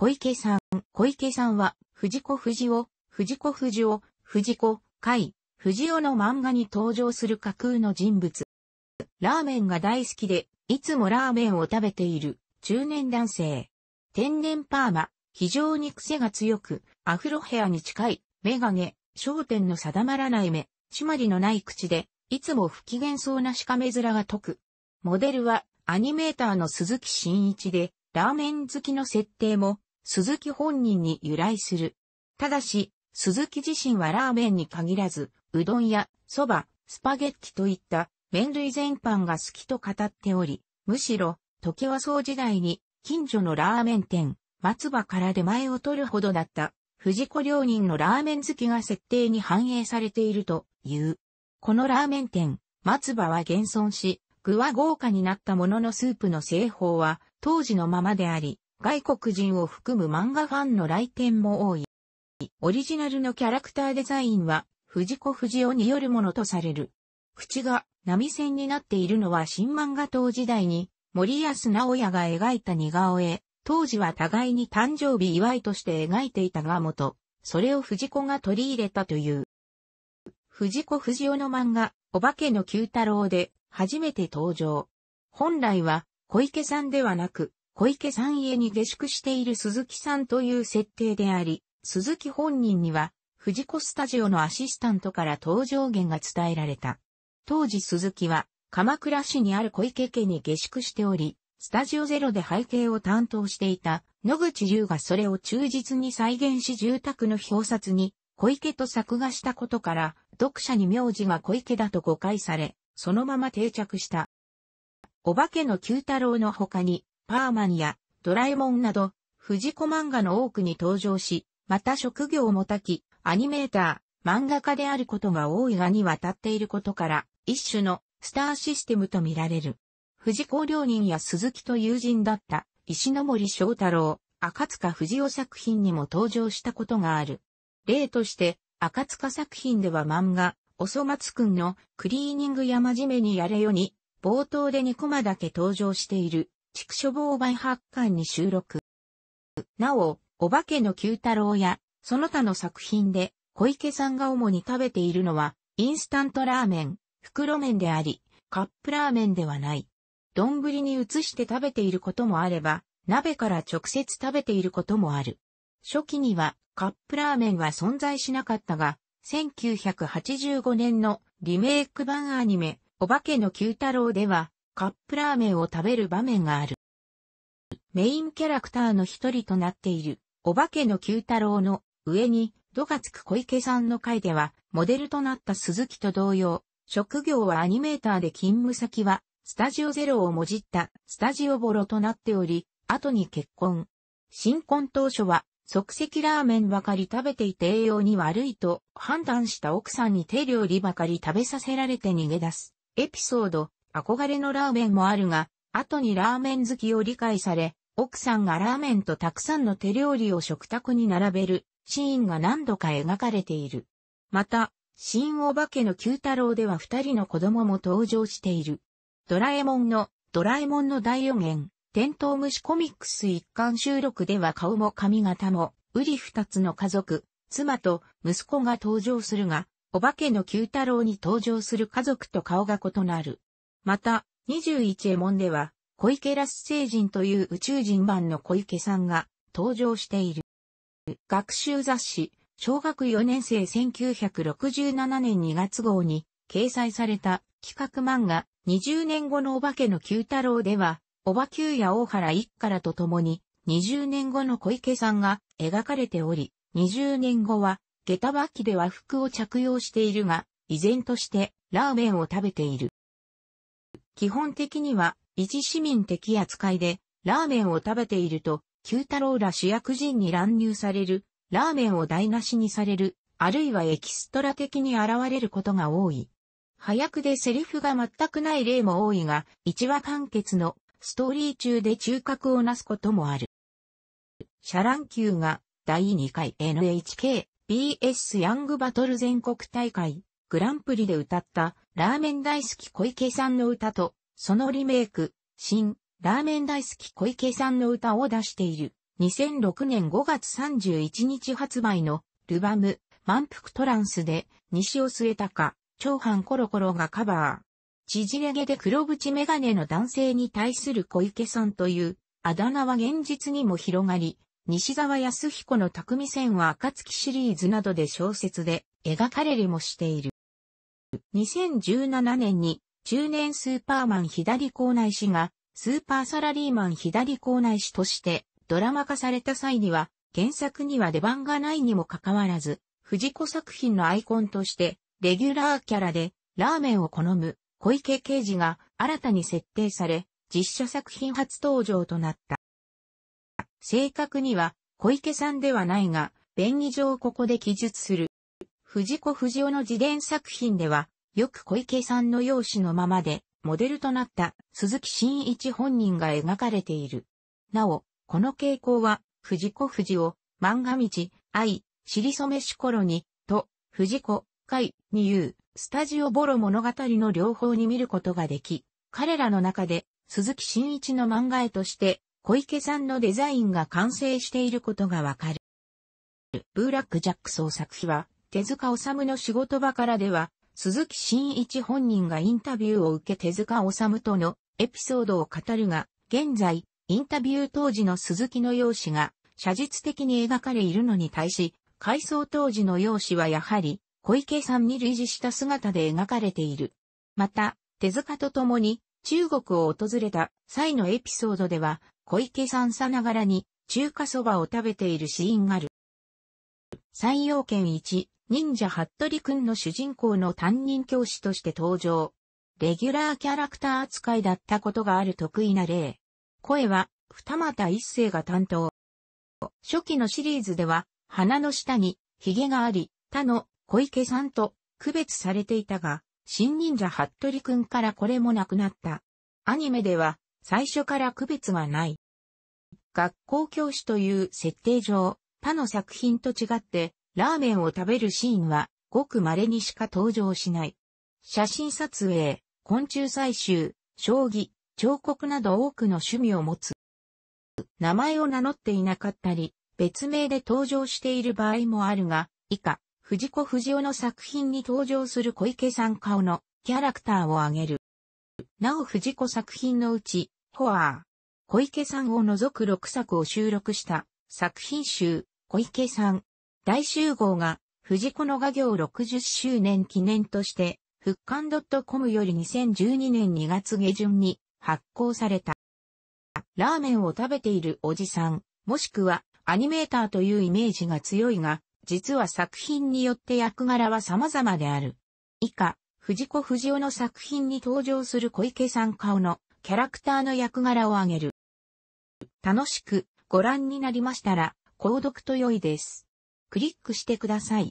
小池さん。小池さんは、藤子不二雄、藤子不二雄、藤子、海、藤尾の漫画に登場する架空の人物。ラーメンが大好きで、いつもラーメンを食べている中年男性。天然パーマ、非常に癖が強く、アフロヘアに近い、メガネ、焦点の定まらない目、締まりのない口で、いつも不機嫌そうなしかめ面が解く。モデルは、アニメーターの鈴木真一で、ラーメン好きの設定も、鈴木本人に由来する。ただし、鈴木自身はラーメンに限らず、うどんや、蕎麦、スパゲッティといった麺類全般が好きと語っており、むしろ、時はう時代に、近所のラーメン店、松葉から出前を取るほどだった、藤子両人のラーメン好きが設定に反映されているという。このラーメン店、松葉は現存し、具は豪華になったもののスープの製法は当時のままであり、外国人を含む漫画ファンの来店も多い。オリジナルのキャラクターデザインは、藤子不二雄によるものとされる。口が波線になっているのは新漫画当時代に、森安直也が描いた似顔絵。当時は互いに誕生日祝いとして描いていたが元、それを藤子が取り入れたという。藤子不二雄の漫画、お化けの九太郎で、初めて登場。本来は、小池さんではなく、小池さん家に下宿している鈴木さんという設定であり、鈴木本人には、藤子スタジオのアシスタントから登場源が伝えられた。当時鈴木は、鎌倉市にある小池家に下宿しており、スタジオゼロで背景を担当していた野口優がそれを忠実に再現し住宅の表札に小池と作画したことから読者に名字が小池だと誤解され、そのまま定着した。お化けの九太郎の他にパーマンやドラえもんなど、藤子漫画の多くに登場し、また職業もたき、アニメーター、漫画家であることが多いがに渡っていることから、一種のスターシステムとみられる。藤子両人や鈴木と友人だった石森章太郎、赤塚不二夫作品にも登場したことがある。例として、赤塚作品では漫画、おそ松くんのクリーニングや真面目にやれよに、冒頭で2コマだけ登場している畜書房売発刊に収録。なお、お化けの九太郎や、その他の作品で、小池さんが主に食べているのは、インスタントラーメン、袋麺であり、カップラーメンではない。丼に移して食べていることもあれば、鍋から直接食べていることもある。初期にはカップラーメンは存在しなかったが、1985年のリメイク版アニメ、お化けの九太郎では、カップラーメンを食べる場面がある。メインキャラクターの一人となっている、お化けの九太郎の上に、度がつく小池さんの回では、モデルとなった鈴木と同様、職業はアニメーターで勤務先は、スタジオゼロをもじったスタジオボロとなっており、後に結婚。新婚当初は、即席ラーメンばかり食べていて栄養に悪いと判断した奥さんに手料理ばかり食べさせられて逃げ出す。エピソード憧れのラーメンもあるが、後にラーメン好きを理解され、奥さんがラーメンとたくさんの手料理を食卓に並べるシーンが何度か描かれている。また、新お化けの九太郎では二人の子供も登場している。ドラえもんの、ドラえもんの大予言、テントウムシコミックス一貫収録では顔も髪型も、うり二つの家族、妻と息子が登場するが、お化けの九太郎に登場する家族と顔が異なる。また、21エモンでは、小池ラス星人という宇宙人版の小池さんが登場している。学習雑誌、小学4年生1967年2月号に掲載された企画漫画20年後のお化けの九太郎では、おばきゅうや大原一からと共に20年後の小池さんが描かれており、20年後は下駄履きで和服を着用しているが、依然としてラーメンを食べている。基本的には、維持市民的扱いで、ラーメンを食べていると、旧太郎ら主役陣に乱入される、ラーメンを台無しにされる、あるいはエキストラ的に現れることが多い。早くでセリフが全くない例も多いが、1話完結のストーリー中で中核をなすこともある。シャラン級が第2回 NHK BS ヤングバトル全国大会グランプリで歌ったラーメン大好き小池さんの歌と、そのリメイク、新、ラーメン大好き小池さんの歌を出している。2006年5月31日発売の、ルバム、満腹トランスで、西尾末高、長藩コロコロがカバー。縮れ毛で黒縁メガネの男性に対する小池さんという、あだ名は現実にも広がり、西沢康彦の匠線は暁シリーズなどで小説で描かれるもしている。2017年に中年スーパーマン左校内氏がスーパーサラリーマン左校内氏としてドラマ化された際には原作には出番がないにもかかわらず、藤子作品のアイコンとしてレギュラーキャラでラーメンを好む小池刑事が新たに設定され実写作品初登場となった。正確には小池さんではないが、便宜上ここで記述する藤子不二雄の自伝作品では、よく小池さんの容姿のままで、モデルとなった鈴木真一本人が描かれている。なお、この傾向は、藤子不二雄、漫画道、愛、尻染めし頃に、と、藤子、海、に言う、スタジオボロ物語の両方に見ることができ、彼らの中で、鈴木真一の漫画絵として、小池さんのデザインが完成していることがわかる。ブーラック・ジャック創作費は、手塚治虫の仕事場からでは、鈴木真一本人がインタビューを受け手塚治虫とのエピソードを語るが、現在、インタビュー当時の鈴木の容姿が写実的に描かれいるのに対し、回想当時の容姿はやはり小池さんに類似した姿で描かれている。また、手塚と共に中国を訪れた際のエピソードでは、小池さんさながらに中華そばを食べているシーンがある。採用権1、忍者ハットリくんの主人公の担任教師として登場。レギュラーキャラクター扱いだったことがある得意な例。声は、二股一世が担当。初期のシリーズでは、鼻の下に、髭があり、他の小池さんと区別されていたが、新忍者ハットリくんからこれもなくなった。アニメでは、最初から区別がない。学校教師という設定上、他の作品と違って、ラーメンを食べるシーンは、ごく稀にしか登場しない。写真撮影、昆虫採集、将棋、彫刻など多くの趣味を持つ。名前を名乗っていなかったり、別名で登場している場合もあるが、以下、藤子不二雄の作品に登場する小池さん顔のキャラクターを挙げる。なお藤子作品のうち、ホアー、小池さんを除く6作を収録した作品集、小池さん、大集合が、藤子の画業60周年記念として、復刊 .com より2012年2月下旬に発行された。ラーメンを食べているおじさん、もしくはアニメーターというイメージが強いが、実は作品によって役柄は様々である。以下、藤子不二雄の作品に登場する小池さん顔のキャラクターの役柄を挙げる。楽しくご覧になりましたら、購読と良いです。クリックしてください。